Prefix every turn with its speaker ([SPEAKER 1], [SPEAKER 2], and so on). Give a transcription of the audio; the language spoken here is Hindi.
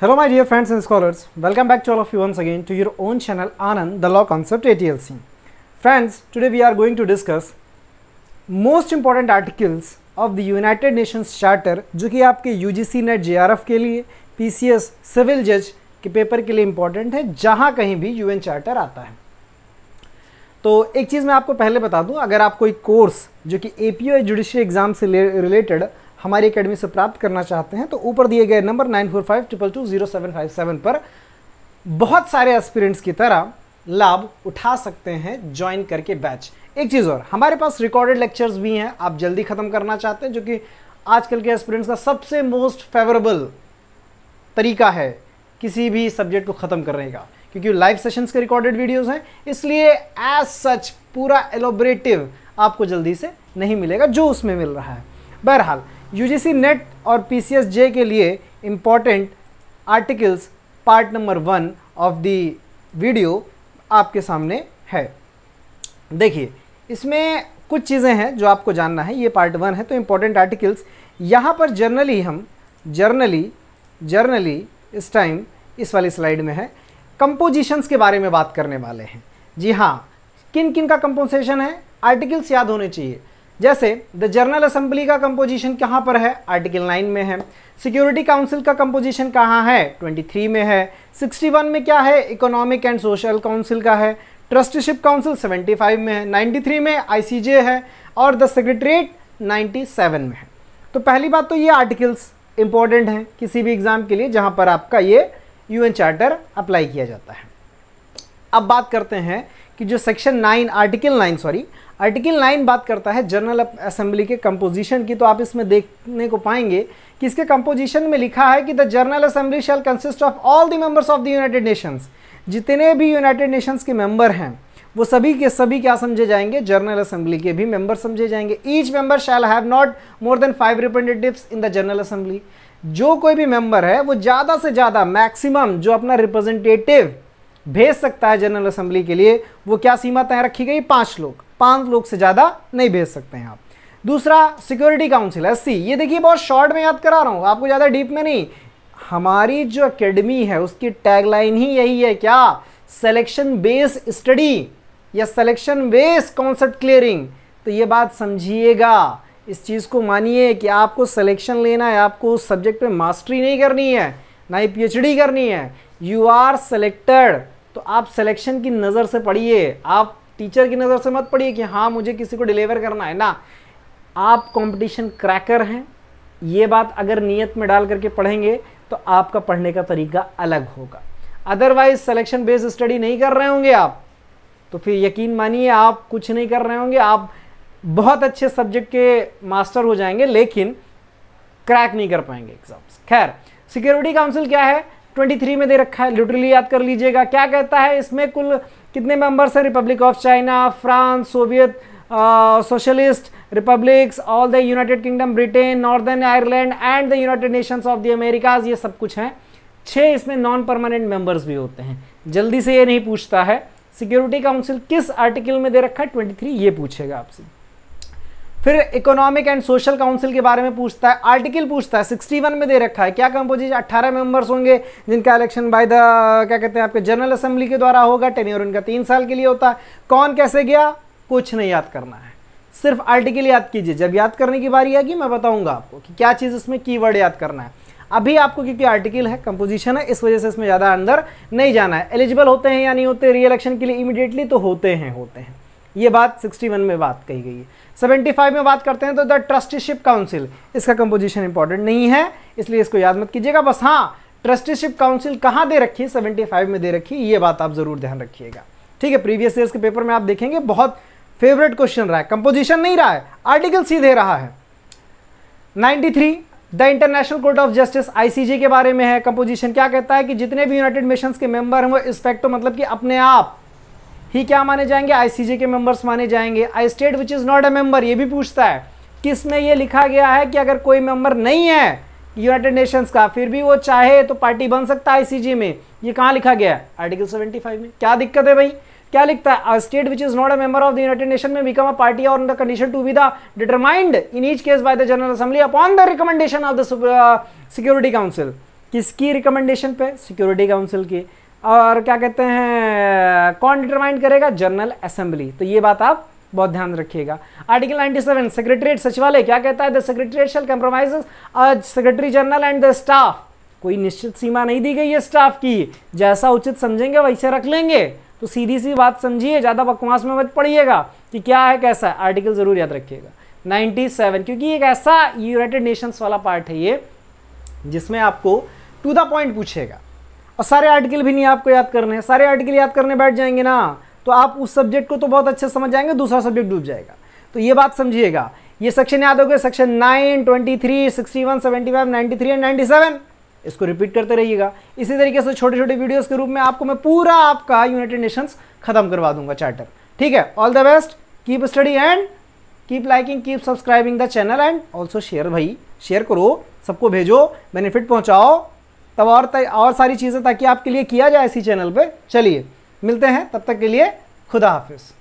[SPEAKER 1] Hello my dear friends and scholars, welcome back to all of you once again to your own channel Anand, the Law Concept ATLC. Friends, today we are going to discuss most important articles of the United Nations Charter जो कि आपके UGC नेट JRF के लिए PCS सिविल जज के पेपर के लिए इम्पॉर्टेंट है जहाँ कहीं भी यूएन चार्टर आता है तो एक चीज़ मैं आपको पहले बता दूं अगर आप कोई कोर्स जो कि ए पी जुडिशरी एग्ज़ाम से रिलेटेड हमारी अकेडमी से प्राप्त करना चाहते हैं तो ऊपर दिए गए number nine four five triple two zero seven five seven पर बहुत सारे एस्पिरेंट्स की तरह लाभ उठा सकते हैं ज्वाइन करके बैच एक चीज़ और हमारे पास रिकॉर्डेड लेक्चर्स भी हैं आप जल्दी ख़त्म करना चाहते हैं जो कि आजकल के एस्पिरेंट्स का सबसे मोस्ट फेवरेबल तरीका है किसी भी सब्जेक्ट को ख़त्म करने का क्योंकि लाइव सेशंस के रिकॉर्डेड वीडियोस हैं इसलिए एज सच पूरा एलोबरेटिव आपको जल्दी से नहीं मिलेगा जो उसमें मिल रहा है बहरहाल यूजीसी नेट और पीसीएस जे के लिए important articles part number one of the video आपके सामने है देखिए इसमें कुछ चीज़ें हैं जो आपको जानना है ये पार्ट वन है तो इम्पोर्टेंट आर्टिकल्स यहाँ पर जर्नली हम जर्नली जर्नली इस टाइम इस वाली स्लाइड में है कंपोजिशंस के बारे में बात करने वाले हैं जी हाँ किन किन का कंपोजिशन है आर्टिकल्स याद होने चाहिए जैसे द जनरल असेंबली का कंपोजिशन कहाँ पर है आर्टिकल 9 में है सिक्योरिटी काउंसिल का कंपोजिशन कहाँ है 23 में है 61 में क्या है इकोनॉमिक एंड सोशल काउंसिल का है ट्रस्टीशिप काउंसिल 75 में है 93 में आईसीजे है और द सेक्रेटरीट 97 में है तो पहली बात तो ये आर्टिकल्स इंपॉर्टेंट हैं किसी भी एग्ज़ाम के लिए जहाँ पर आपका ये यू चार्टर अप्लाई किया जाता है अब बात करते हैं कि जो section nine article nine sorry article nine बात करता है जनरल असेंबली के कंपोजिशन की तो आप इसमें देखने को पाएंगे कि इसके कंपोजिशन में लिखा है कि the General Assembly shall consist of all the members of the United Nations जितने भी यूनाइटेड नेशंस के मेंबर हैं वो सभी के सभी क्या समझे जाएंगे जनरल असेंबली के भी मेंबर समझे जाएंगे each member shall have not more than five representatives in the General Assembly जो कोई भी मेंबर है वो ज़्यादा से ज़्यादा मैक्सिमम जो अपना रिप्रेजेंटेटिव भेज सकता है जनरल असेंबली के लिए वो क्या सीमा तय रखी गई पाँच लोग पाँच लोग से ज़्यादा नहीं भेज सकते हैं आप दूसरा सिक्योरिटी काउंसिल एस ये देखिए बहुत शॉर्ट में याद करा रहा हूँ आपको ज़्यादा डीप में नहीं हमारी जो अकेडमी है उसकी टैगलाइन ही यही है क्या सेलेक्शन बेस स्टडी या सेलेक्शन बेस कॉन्सेप्ट क्लियरिंग तो ये बात समझिएगा इस चीज़ को मानिए कि आपको सिलेक्शन लेना है आपको उस सब्जेक्ट में मास्टरी नहीं करनी है ना ही पीएचडी करनी है यू आर सेलेक्टेड तो आप सिलेक्शन की नज़र से पढ़िए आप टीचर की नज़र से मत पढ़िए कि हाँ मुझे किसी को डिलीवर करना है ना आप कंपटीशन क्रैकर हैं ये बात अगर नियत में डाल करके पढ़ेंगे तो आपका पढ़ने का तरीका अलग होगा अदरवाइज सिलेक्शन बेस्ड स्टडी नहीं कर रहे होंगे आप तो फिर यकीन मानिए आप कुछ नहीं कर रहे होंगे आप बहुत अच्छे सब्जेक्ट के मास्टर हो जाएंगे लेकिन क्रैक नहीं कर पाएंगे एग्जाम्स खैर सिक्योरिटी काउंसिल क्या है 23 में दे रखा है लिटरली याद कर लीजिएगा क्या कहता है इसमें कुल कितने मेंबर्स हैं Republic of China France Soviet Socialist Republics all the United Kingdom Britain Northern Ireland and the United Nations of the Americas ये सब कुछ हैं छः इसमें नॉन परमानेंट मेंबर्स भी होते हैं जल्दी से ये नहीं पूछता है सिक्योरिटी काउंसिल किस आर्टिकल में दे रखा है ट्वेंटी ये पूछेगा आपसे फिर इकोनॉमिक एंड सोशल काउंसिल के बारे में पूछता है आर्टिकल पूछता है 61 में दे रखा है क्या कंपोजिशन 18 मेंबर्स होंगे जिनका इलेक्शन बाय द क्या कहते हैं आपके जनरल असेंबली के द्वारा होगा ईयर उनका तीन साल के लिए होता है कौन कैसे गया कुछ नहीं याद करना है सिर्फ आर्टिकल याद कीजिए जब याद करने की बारी आएगी मैं बताऊँगा आपको कि क्या चीज़ इसमें की याद करना है अभी आपको क्योंकि आर्टिकल है कंपोजिशन है इस वजह से इसमें ज़्यादा अंदर नहीं जाना है एलिजिबल होते हैं या नहीं होते री इलेक्शन के लिए इमीडिएटली तो होते हैं होते हैं ये बात 61 में बात कही गई है 75 में बात करते हैं तो द ट्रस्टीशिप काउंसिल इसका कंपोजिशन इंपॉर्टेंट नहीं है इसलिए इसको याद मत कीजिएगा बस हाँ ट्रस्टीशिप काउंसिल कहाँ दे रखी है सेवेंटी में दे रखी है ये बात आप ज़रूर ध्यान रखिएगा ठीक है प्रीवियस ईयर के पेपर में आप देखेंगे बहुत फेवरेट क्वेश्चन रहा है कंपोजिशन नहीं रहा है आर्टिकल सी दे रहा है 93 the International Court of Justice ICJ के बारे में है कंपोजिशन क्या कहता है कि जितने भी यूनाइटेड नेशंस के मेंबर हैं वो इस फैक्टो मतलब कि अपने आप ही क्या माने जाएंगे आईसीजे के मेंबर्स माने जाएंगे a state which is not a member ये भी पूछता है किस में ये लिखा गया है कि अगर कोई मेंबर नहीं है यूनाइटेड नेशंस का फिर भी वो चाहे तो पार्टी बन सकता है आईसीजे में ये कहाँ लिखा गया है आर्टिकल 75 में क्या दिक्कत है भाई क्या लिखता है state which is not a member of the United Nation में बिकम अ पार्टी और the condition to be the determined in each case by the General Assembly upon the recommendation of the Security Council किसकी रिकमेंडेशन पे सिक्योरिटी काउंसिल की और क्या कहते हैं कौन डिटरमाइन करेगा जनरल असेंबली तो ये बात आप बहुत ध्यान रखिएगा आर्टिकल 97 सेक्रेटरीट सचिवालय क्या कहता है the secretariat shall compromise Secretary General and the staff कोई निश्चित सीमा नहीं दी गई है स्टाफ की जैसा उचित समझेंगे वैसे रख लेंगे तो सीधी सी बात समझिए ज़्यादा बकवास में मत पढ़िएगा कि क्या है कैसा है आर्टिकल ज़रूर याद रखिएगा 97 क्योंकि एक ऐसा यूनाइटेड नेशंस वाला पार्ट है ये जिसमें आपको टू द पॉइंट पूछेगा और सारे आर्टिकल भी नहीं आपको याद करने हैं सारे आर्टिकल याद करने बैठ जाएंगे ना तो आप उस सब्जेक्ट को तो बहुत अच्छे समझ जाएंगे दूसरा सब्जेक्ट डूब जाएगा तो ये बात समझिएगा ये सेक्शन याद हो गए section nine twenty three sixty one seventy five ninety three and ninety seven इसको रिपीट करते रहिएगा इसी तरीके से छोटे छोटे वीडियोस के रूप में आपको मैं पूरा आपका यूनाइटेड नेशंस खत्म करवा दूंगा चार्टर ठीक है all the best keep study and keep liking keep subscribing the channel and also share भाई शेयर करो सबको भेजो बेनिफिट पहुंचाओ तब और और सारी चीज़ें ताकि आपके लिए किया जाए इसी चैनल पर चलिए मिलते हैं तब तक के लिए खुदा हाफिज़